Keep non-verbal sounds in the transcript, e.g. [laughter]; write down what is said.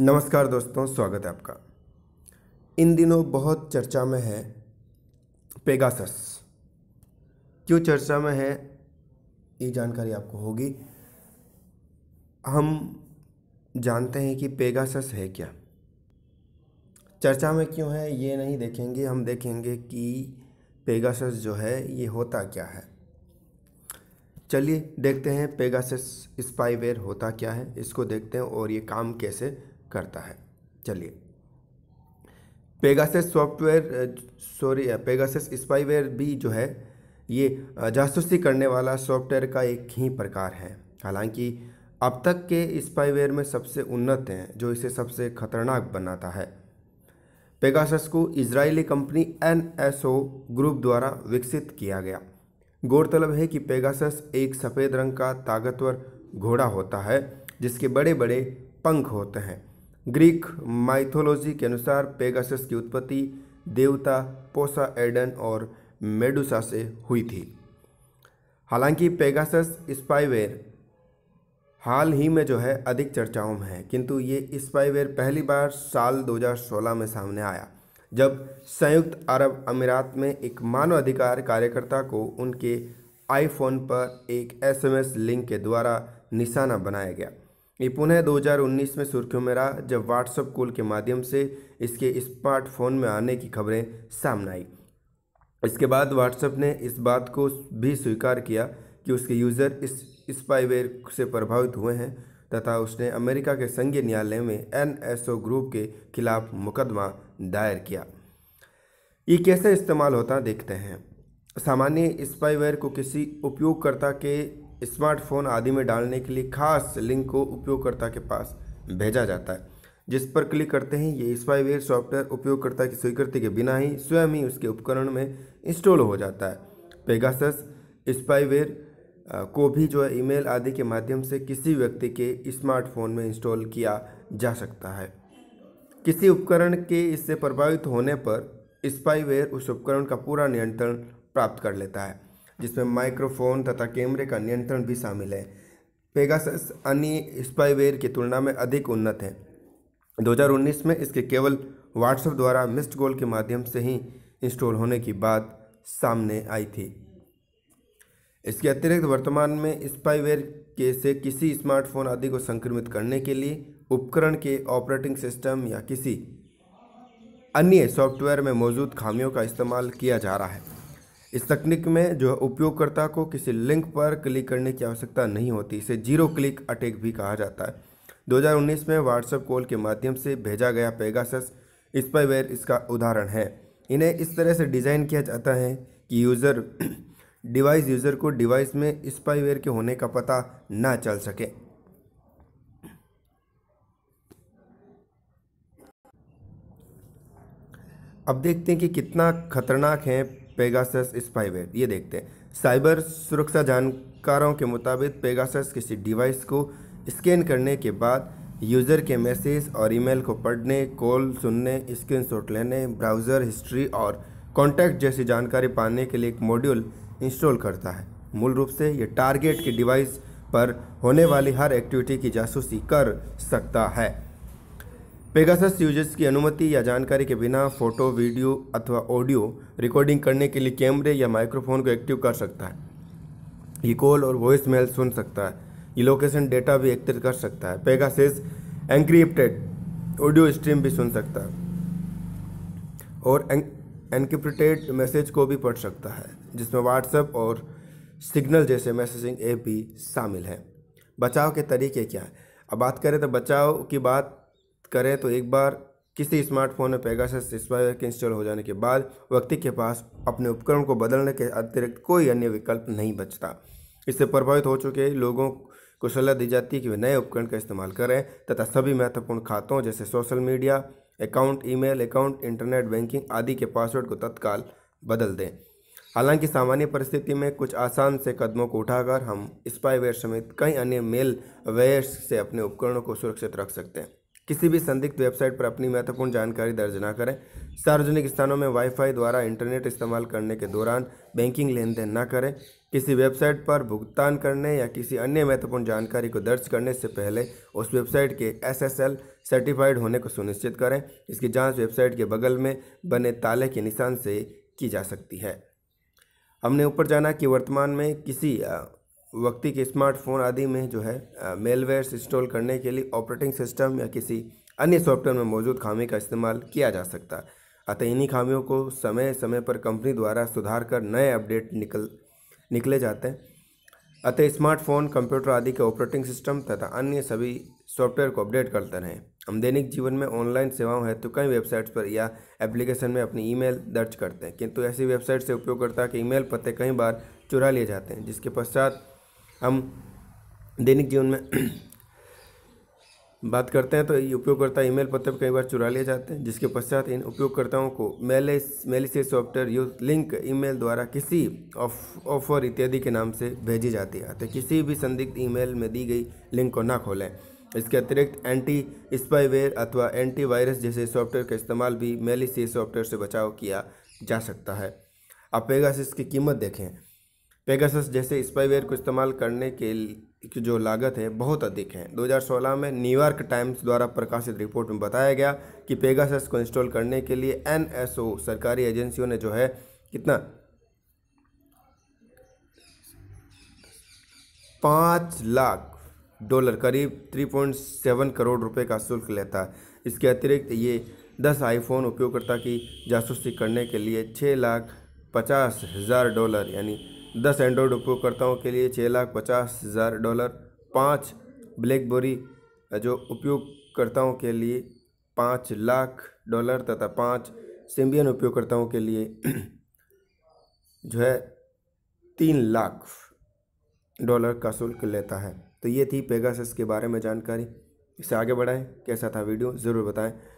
नमस्कार दोस्तों स्वागत है आपका इन दिनों बहुत चर्चा में है पेगासस क्यों चर्चा में है ये जानकारी आपको होगी हम जानते हैं कि पेगासस है क्या चर्चा में क्यों है ये नहीं देखेंगे हम देखेंगे कि पेगासस जो है ये होता क्या है चलिए देखते हैं पेगासस स्पाईवेयर होता क्या है इसको देखते हैं और ये काम कैसे करता है चलिए Pegasus software sorry Pegasus spyware भी जो है ये जासूसी करने वाला सॉफ्टवेयर का एक ही प्रकार है हालांकि अब तक के स्पाईवेयर में सबसे उन्नत हैं जो इसे सबसे खतरनाक बनाता है पेगासस को Israeli company N S O group द्वारा विकसित किया गया गौरतलब है कि पेगासस एक सफ़ेद रंग का ताकतवर घोड़ा होता है जिसके बड़े बड़े पंख होते हैं ग्रीक माइथोलॉजी के अनुसार पेगासस की उत्पत्ति देवता पोसा एडन और मेडुसा से हुई थी हालांकि पेगासस स्पाईवेयर हाल ही में जो है अधिक चर्चाओं में है किंतु ये स्पाइवेयर पहली बार साल 2016 में सामने आया जब संयुक्त अरब अमीरात में एक मानवाधिकार कार्यकर्ता को उनके आईफोन पर एक एसएमएस लिंक के द्वारा निशाना बनाया गया ये पुनः 2019 में सुर्खियों में रहा जब व्हाट्सएप कॉल के माध्यम से इसके स्मार्टफोन में आने की खबरें सामने आई इसके बाद व्हाट्सएप ने इस बात को भी स्वीकार किया कि उसके यूज़र इस स्पाईवेयर से प्रभावित हुए हैं तथा उसने अमेरिका के संघीय न्यायालय में एन ग्रुप के खिलाफ मुकदमा दायर किया ये कैसे इस्तेमाल होता देखते हैं सामान्य स्पाईवेयर को किसी उपयोगकर्ता के स्मार्टफोन आदि में डालने के लिए खास लिंक को उपयोगकर्ता के पास भेजा जाता है जिस पर क्लिक करते ही ये स्पाईवेयर सॉफ्टवेयर उपयोगकर्ता की स्वीकृति के बिना ही स्वयं ही उसके उपकरण में इंस्टॉल हो जाता है पेगासस स्पाईवेयर को भी जो है ईमेल आदि के माध्यम से किसी व्यक्ति के स्मार्टफोन में इंस्टॉल किया जा सकता है किसी उपकरण के इससे प्रभावित होने पर स्पाईवेयर उस उपकरण का पूरा नियंत्रण प्राप्त कर लेता है जिसमें माइक्रोफोन तथा कैमरे का नियंत्रण भी शामिल है पेगासस अन्य स्पाईवेयर की तुलना में अधिक उन्नत है 2019 में इसके केवल व्हाट्सएप द्वारा मिस्ड कॉल के माध्यम से ही इंस्टॉल होने की बात सामने आई थी इसके अतिरिक्त वर्तमान में स्पाईवेयर के से किसी स्मार्टफोन आदि को संक्रमित करने के लिए उपकरण के ऑपरेटिंग सिस्टम या किसी अन्य सॉफ्टवेयर में मौजूद खामियों का इस्तेमाल किया जा रहा है इस तकनीक में जो है उपयोगकर्ता को किसी लिंक पर क्लिक करने की आवश्यकता नहीं होती इसे जीरो क्लिक अटैक भी कहा जाता है 2019 में व्हाट्सएप कॉल के माध्यम से भेजा गया पेगासस स्पाईवेयर इसका उदाहरण है इन्हें इस तरह से डिज़ाइन किया जाता है कि यूज़र डिवाइस यूज़र को डिवाइस में स्पाईवेयर के होने का पता ना चल सके अब देखते हैं कि कितना खतरनाक है पेगासस स्पाइवेयर ये देखते हैं साइबर सुरक्षा जानकारों के मुताबिक पेगासस किसी डिवाइस को स्कैन करने के बाद यूज़र के मैसेज और ईमेल को पढ़ने कॉल सुनने स्क्रीनशॉट लेने ब्राउज़र हिस्ट्री और कॉन्टैक्ट जैसी जानकारी पाने के लिए एक मॉड्यूल इंस्टॉल करता है मूल रूप से ये टारगेट के डिवाइस पर होने वाली हर एक्टिविटी की जासूसी कर सकता है पेगासस यूजर्स की अनुमति या जानकारी के बिना फोटो वीडियो अथवा ऑडियो रिकॉर्डिंग करने के लिए कैमरे या माइक्रोफोन को एक्टिव कर सकता है ये कॉल और वॉइस मेल सुन सकता है ये लोकेशन डेटा भी एकत्रित कर सकता है पेगासस एनक्रिप्टेड ऑडियो स्ट्रीम भी सुन सकता है और एनक्रिप्टेड मैसेज को भी पढ़ सकता है जिसमें व्हाट्सएप और सिग्नल जैसे मैसेजिंग ऐप भी शामिल हैं बचाव के तरीके क्या हैं अब बात करें तो बचाव की बात करें तो एक बार किसी स्मार्टफोन में पेगासस स्पाइवेयर के इंस्टॉल हो जाने के बाद व्यक्ति के पास अपने उपकरण को बदलने के अतिरिक्त कोई अन्य विकल्प नहीं बचता इससे प्रभावित हो चुके लोगों को सलाह दी जाती है कि वे नए उपकरण का इस्तेमाल करें तथा सभी महत्वपूर्ण खातों जैसे social media account email account internet banking आदि के पासवर्ड को तत्काल बदल दें हालांकि सामान्य परिस्थिति में कुछ आसान से कदमों को उठाकर हम स्पाईवेयर समेत कई अन्य मेल वेयर्स से अपने उपकरणों को सुरक्षित रख सकते हैं किसी भी संदिग्ध वेबसाइट पर अपनी महत्वपूर्ण जानकारी दर्ज न करें सार्वजनिक स्थानों में वाईफाई द्वारा इंटरनेट इस्तेमाल करने के दौरान बैंकिंग लेन देन न करें किसी वेबसाइट पर भुगतान करने या किसी अन्य महत्वपूर्ण जानकारी को दर्ज करने से पहले उस वेबसाइट के एसएसएल सर्टिफाइड होने को सुनिश्चित करें इसकी जांच वेबसाइट के बगल में बने ताले के निशान से की जा सकती है हमने ऊपर जाना कि वर्तमान में किसी व्यक्ति के स्मार्टफोन आदि में जो है मेलवेयर्स इंस्टॉल करने के लिए ऑपरेटिंग सिस्टम या किसी अन्य सॉफ्टवेयर में मौजूद खामी का इस्तेमाल किया जा सकता है अतः इन्हीं खामियों को समय समय पर कंपनी द्वारा सुधार कर नए अपडेट निकल निकले जाते हैं अतः स्मार्टफोन कंप्यूटर आदि के ऑपरेटिंग सिस्टम तथा अन्य सभी सॉफ्टवेयर को अपडेट करते रहें हम दैनिक जीवन में ऑनलाइन सेवाओं हैं तो कई वेबसाइट्स पर या एप्लीकेशन में अपनी ईमेल दर्ज करते हैं किंतु ऐसी वेबसाइट से उपयोगकर्ता के ईमेल पते कई बार चुरा लिए जाते हैं जिसके पश्चात हम दैनिक जीवन में बात करते हैं तो उपयोगकर्ता ईमेल पत्र पर कई बार चुरा लिए जाते हैं जिसके पश्चात इन उपयोगकर्ताओं को मेले से सॉफ्टवेयर यूज लिंक ईमेल द्वारा किसी ऑफर उफ, इत्यादि के नाम से भेजी जाती है तो किसी भी संदिग्ध ईमेल में दी गई लिंक को ना खोलें इसके अतिरिक्त एंटी स्पाईवेयर अथवा एंटी वायरस जैसे सॉफ्टवेयर का इस्तेमाल भी मेलिसियस सॉफ्टवेयर से बचाव किया जा सकता है आप पेगासिस की कीमत देखें पेगासस जैसे स्पाईवेयर को इस्तेमाल करने के जो लागत है बहुत अधिक है 2016 में न्यूयॉर्क टाइम्स द्वारा प्रकाशित रिपोर्ट में बताया गया कि पेगासस को इंस्टॉल करने के लिए एन सरकारी एजेंसियों ने जो है कितना पाँच लाख डॉलर करीब 3.7 करोड़ रुपए का शुल्क लेता है इसके अतिरिक्त ये 10 आईफोन उपयोगकर्ता की जासूसी करने के लिए छः लाख पचास हज़ार डॉलर यानी दस एंड्रॉयड उपयोगकर्ताओं के लिए छः लाख पचास हज़ार डॉलर पाँच ब्लैकबेरी जो उपयोगकर्ताओं के लिए पाँच लाख डॉलर तथा पाँच सिम्बियन उपयोगकर्ताओं के लिए [clears throat] जो है तीन लाख डॉलर का शुल्क लेता है तो ये थी पेगासस के बारे में जानकारी इसे आगे बढ़ाएं कैसा था वीडियो ज़रूर बताएं